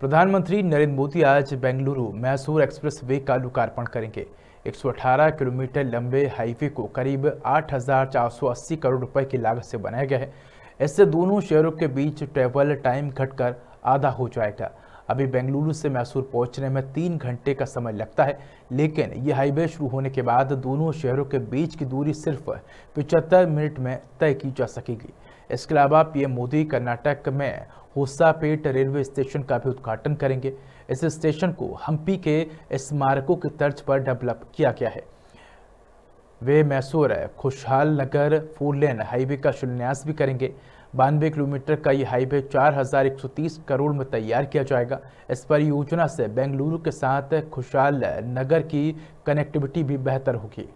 प्रधानमंत्री नरेंद्र मोदी आज Bengaluru Mysore express way का लोकार्पण करेंगे 118 किलोमीटर लंबे हाईवे को करीब 8,480 करोड़ रुपए की लागत से बनाया गया है इससे दोनों शहरों के बीच ट्रेवल टाइम घटकर आधा हो जाएगा अभी बेंगलुरु से मैसूर पहुंचने में तीन घंटे का समय लगता है लेकिन ये हाईवे शुरू होने के बाद दोनों शहरों के बीच की दूरी सिर्फ पिचहत्तर मिनट में तय की जा सकेगी इसके अलावा पीएम मोदी कर्नाटक में होसापेट रेलवे स्टेशन का भी उद्घाटन करेंगे इस स्टेशन को हम्पी के स्मारकों की तर्ज पर डेवलप किया गया है वे मैसूर खुशहाल नगर फोर लेन हाईवे का शिलान्यास भी करेंगे बानवे किलोमीटर का ये हाईवे 4,130 करोड़ में तैयार किया जाएगा इस परियोजना से बेंगलुरु के साथ खुशहाल नगर की कनेक्टिविटी भी बेहतर होगी